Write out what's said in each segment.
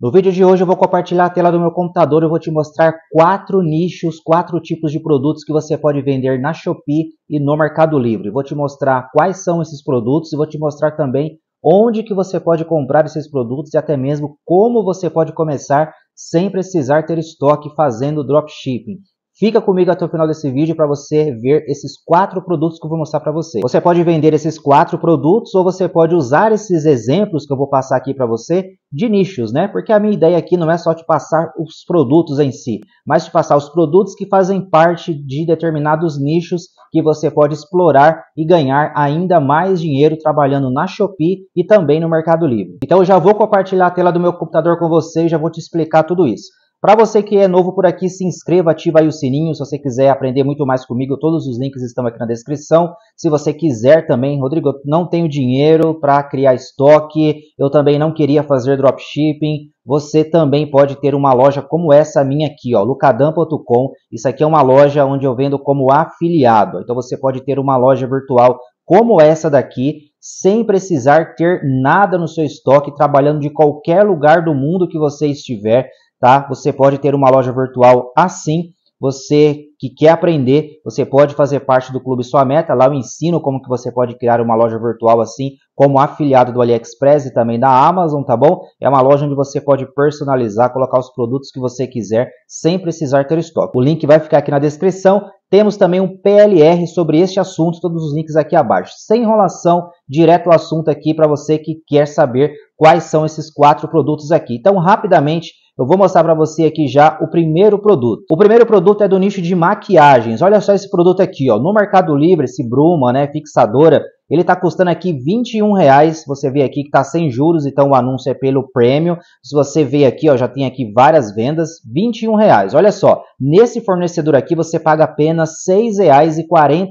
No vídeo de hoje eu vou compartilhar a tela do meu computador e vou te mostrar quatro nichos, quatro tipos de produtos que você pode vender na Shopee e no Mercado Livre. Vou te mostrar quais são esses produtos e vou te mostrar também onde que você pode comprar esses produtos e até mesmo como você pode começar sem precisar ter estoque fazendo dropshipping. Fica comigo até o final desse vídeo para você ver esses quatro produtos que eu vou mostrar para você. Você pode vender esses quatro produtos ou você pode usar esses exemplos que eu vou passar aqui para você de nichos, né? Porque a minha ideia aqui não é só te passar os produtos em si, mas te passar os produtos que fazem parte de determinados nichos que você pode explorar e ganhar ainda mais dinheiro trabalhando na Shopee e também no Mercado Livre. Então eu já vou compartilhar a tela do meu computador com você e já vou te explicar tudo isso. Para você que é novo por aqui, se inscreva, ativa aí o sininho. Se você quiser aprender muito mais comigo, todos os links estão aqui na descrição. Se você quiser também, Rodrigo, eu não tenho dinheiro para criar estoque, eu também não queria fazer dropshipping. Você também pode ter uma loja como essa minha aqui, ó, lucadam.com. Isso aqui é uma loja onde eu vendo como afiliado. Então você pode ter uma loja virtual como essa daqui, sem precisar ter nada no seu estoque, trabalhando de qualquer lugar do mundo que você estiver tá? Você pode ter uma loja virtual assim. Você que quer aprender, você pode fazer parte do Clube Sua Meta. Lá eu ensino como que você pode criar uma loja virtual assim, como afiliado do AliExpress e também da Amazon, tá bom? É uma loja onde você pode personalizar, colocar os produtos que você quiser, sem precisar ter estoque. O link vai ficar aqui na descrição. Temos também um PLR sobre este assunto, todos os links aqui abaixo. Sem enrolação, direto ao assunto aqui para você que quer saber quais são esses quatro produtos aqui. Então, rapidamente, eu vou mostrar para você aqui já o primeiro produto. O primeiro produto é do nicho de maquiagens. Olha só esse produto aqui, ó. No Mercado Livre, esse Bruma, né, fixadora, ele está custando aqui R$ 21,00. Você vê aqui que está sem juros, então o anúncio é pelo prêmio. Se você vê aqui, ó, já tem aqui várias vendas, R$ 21,00. Olha só, nesse fornecedor aqui você paga apenas R$ 6,40.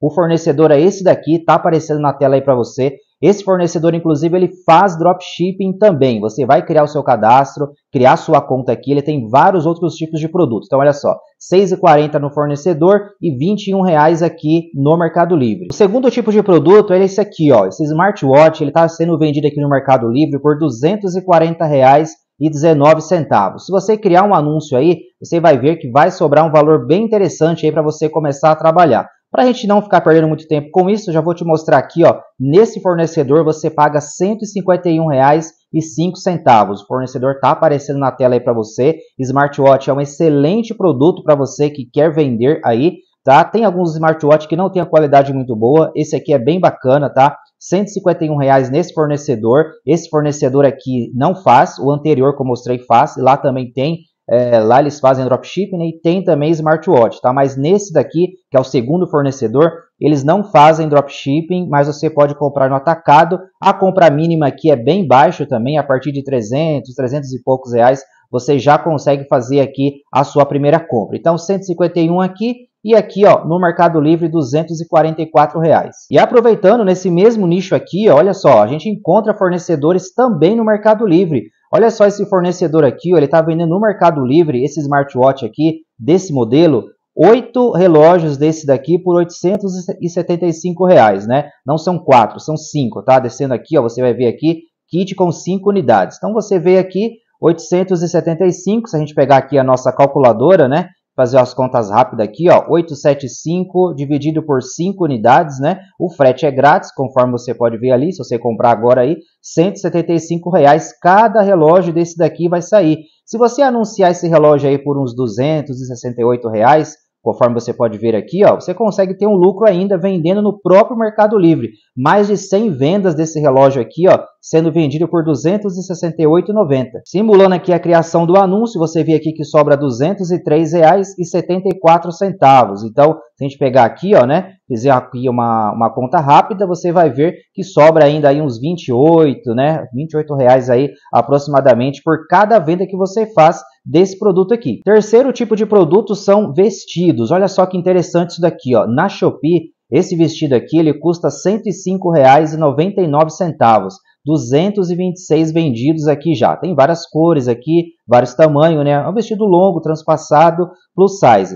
O fornecedor é esse daqui, tá aparecendo na tela aí para você. Esse fornecedor, inclusive, ele faz dropshipping também. Você vai criar o seu cadastro, criar sua conta aqui. Ele tem vários outros tipos de produtos. Então, olha só, R$ 6,40 no fornecedor e R$ 21,00 aqui no Mercado Livre. O segundo tipo de produto é esse aqui, ó. Esse smartwatch, ele está sendo vendido aqui no Mercado Livre por R$ 240,00 e 19 centavos. Se você criar um anúncio aí, você vai ver que vai sobrar um valor bem interessante aí para você começar a trabalhar. Para a gente não ficar perdendo muito tempo com isso, já vou te mostrar aqui, ó, nesse fornecedor você paga R$ 151,05. O fornecedor está aparecendo na tela aí para você. Smartwatch é um excelente produto para você que quer vender aí, tá? Tem alguns smartwatch que não tem a qualidade muito boa, esse aqui é bem bacana, tá? R$ 151,00 nesse fornecedor. Esse fornecedor aqui não faz, o anterior que eu mostrei faz, lá também tem é, lá eles fazem dropshipping né, e tem também smartwatch, tá? Mas nesse daqui, que é o segundo fornecedor, eles não fazem dropshipping, mas você pode comprar no atacado. A compra mínima aqui é bem baixa também, a partir de 300, 300 e poucos reais, você já consegue fazer aqui a sua primeira compra. Então, 151 aqui, e aqui, ó, no Mercado Livre, 244 reais. E aproveitando nesse mesmo nicho aqui, olha só, a gente encontra fornecedores também no Mercado Livre. Olha só esse fornecedor aqui, ó, ele está vendendo no Mercado Livre esse smartwatch aqui, desse modelo, oito relógios desse daqui por 875 reais, né? Não são quatro, são cinco, tá? Descendo aqui, ó, você vai ver aqui, kit com cinco unidades. Então você vê aqui 875, se a gente pegar aqui a nossa calculadora, né? fazer as contas rápidas aqui, ó, 875 dividido por 5 unidades, né? O frete é grátis, conforme você pode ver ali, se você comprar agora aí, 175 reais cada relógio desse daqui vai sair. Se você anunciar esse relógio aí por uns 268 reais, Conforme você pode ver aqui, ó, você consegue ter um lucro ainda vendendo no próprio Mercado Livre. Mais de 100 vendas desse relógio aqui, ó, sendo vendido por R$ 268,90. Simulando aqui a criação do anúncio, você vê aqui que sobra R$ 203,74. Então, se a gente pegar aqui, ó, né, fizer aqui uma, uma conta rápida, você vai ver que sobra ainda aí uns 28, né, 28 reais aí aproximadamente por cada venda que você faz desse produto aqui. Terceiro tipo de produto são vestidos. Olha só que interessante isso daqui, ó. Na Shopee, esse vestido aqui, ele custa R$ 105,99. 226 vendidos aqui já. Tem várias cores aqui, vários tamanhos, né? É um vestido longo, transpassado, plus size,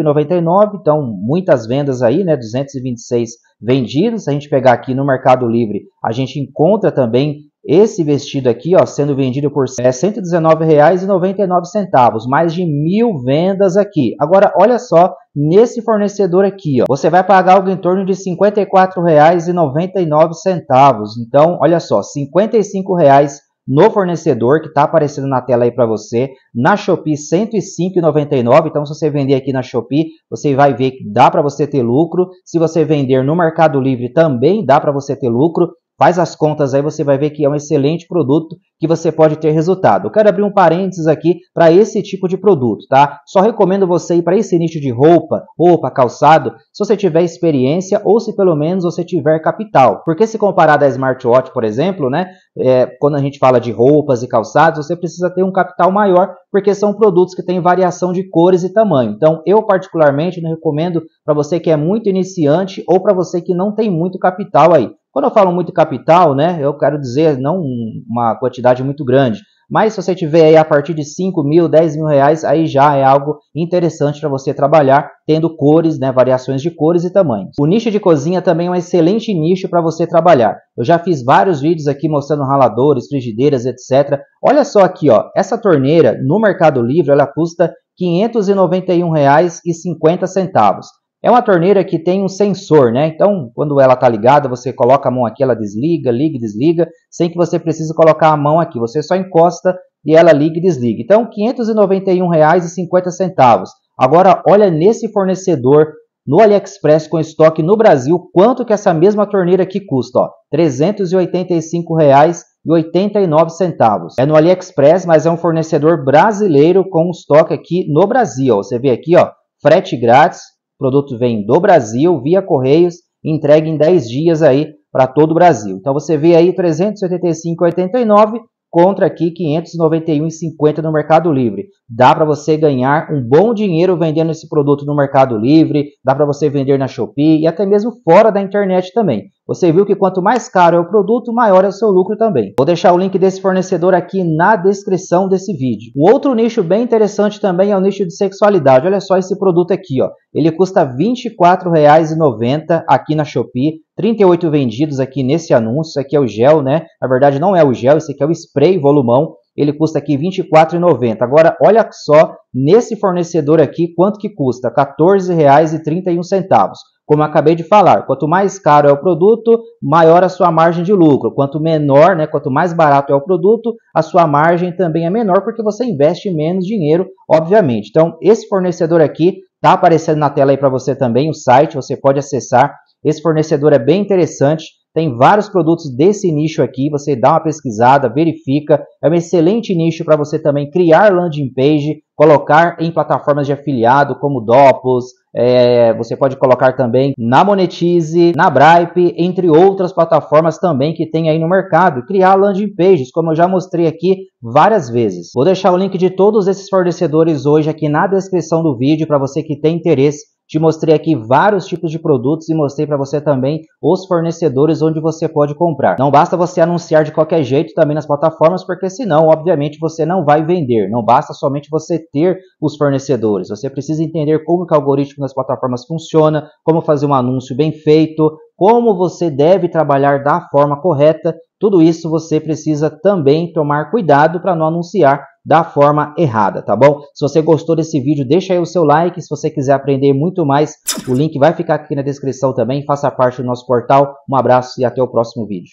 105,99. Então, muitas vendas aí, né? 226 vendidos. Se a gente pegar aqui no Mercado Livre, a gente encontra também esse vestido aqui, ó, sendo vendido por R$ 119,99, mais de mil vendas aqui. Agora, olha só, nesse fornecedor aqui, ó, você vai pagar algo em torno de R$ 54,99. Então, olha só, R$ 55,00 no fornecedor que está aparecendo na tela aí para você, na Shopee 105,99. Então, se você vender aqui na Shopee, você vai ver que dá para você ter lucro. Se você vender no Mercado Livre, também dá para você ter lucro. Faz as contas aí, você vai ver que é um excelente produto que você pode ter resultado. Eu quero abrir um parênteses aqui para esse tipo de produto, tá? Só recomendo você ir para esse nicho de roupa, roupa, calçado, se você tiver experiência ou se pelo menos você tiver capital. Porque se comparado a smartwatch, por exemplo, né? É, quando a gente fala de roupas e calçados, você precisa ter um capital maior, porque são produtos que têm variação de cores e tamanho. Então, eu particularmente não recomendo para você que é muito iniciante ou para você que não tem muito capital aí. Quando eu falo muito capital, né, eu quero dizer não uma quantidade muito grande, mas se você tiver aí a partir de 5 mil, 10 mil reais, aí já é algo interessante para você trabalhar, tendo cores, né, variações de cores e tamanhos. O nicho de cozinha também é um excelente nicho para você trabalhar. Eu já fiz vários vídeos aqui mostrando raladores, frigideiras, etc. Olha só aqui, ó, essa torneira no Mercado Livre ela custa R$ 591,50. É uma torneira que tem um sensor, né? Então, quando ela está ligada, você coloca a mão aqui, ela desliga, liga e desliga, sem que você precise colocar a mão aqui. Você só encosta e ela liga e desliga. Então, R$ 591,50. Agora, olha nesse fornecedor no AliExpress com estoque no Brasil, quanto que essa mesma torneira aqui custa? Ó, R$ 385,89. É no AliExpress, mas é um fornecedor brasileiro com estoque aqui no Brasil. Ó. Você vê aqui, ó, frete grátis, produto vem do Brasil, via Correios, entregue em 10 dias aí para todo o Brasil. Então você vê aí R$ 385,89 contra aqui 591,50 no Mercado Livre. Dá para você ganhar um bom dinheiro vendendo esse produto no Mercado Livre, dá para você vender na Shopee e até mesmo fora da internet também. Você viu que quanto mais caro é o produto, maior é o seu lucro também. Vou deixar o link desse fornecedor aqui na descrição desse vídeo. Um outro nicho bem interessante também é o nicho de sexualidade. Olha só esse produto aqui, ó. Ele custa R$ 24,90 aqui na Shopee 38 vendidos aqui nesse anúncio, aqui é o gel, né? Na verdade não é o gel, esse aqui é o spray volumão, ele custa aqui R$ 24,90. Agora, olha só, nesse fornecedor aqui, quanto que custa? R$ 14,31. Como acabei de falar, quanto mais caro é o produto, maior a sua margem de lucro. Quanto menor, né, quanto mais barato é o produto, a sua margem também é menor, porque você investe menos dinheiro, obviamente. Então, esse fornecedor aqui Tá aparecendo na tela aí para você também o site, você pode acessar esse fornecedor é bem interessante, tem vários produtos desse nicho aqui, você dá uma pesquisada, verifica. É um excelente nicho para você também criar landing page, colocar em plataformas de afiliado como Dopos, é, você pode colocar também na Monetize, na Bripe, entre outras plataformas também que tem aí no mercado. Criar landing pages, como eu já mostrei aqui várias vezes. Vou deixar o link de todos esses fornecedores hoje aqui na descrição do vídeo para você que tem interesse te mostrei aqui vários tipos de produtos e mostrei para você também os fornecedores onde você pode comprar. Não basta você anunciar de qualquer jeito também nas plataformas, porque senão, obviamente, você não vai vender. Não basta somente você ter os fornecedores. Você precisa entender como que o algoritmo das plataformas funciona, como fazer um anúncio bem feito, como você deve trabalhar da forma correta. Tudo isso você precisa também tomar cuidado para não anunciar da forma errada, tá bom? Se você gostou desse vídeo, deixa aí o seu like. Se você quiser aprender muito mais, o link vai ficar aqui na descrição também. Faça parte do nosso portal. Um abraço e até o próximo vídeo.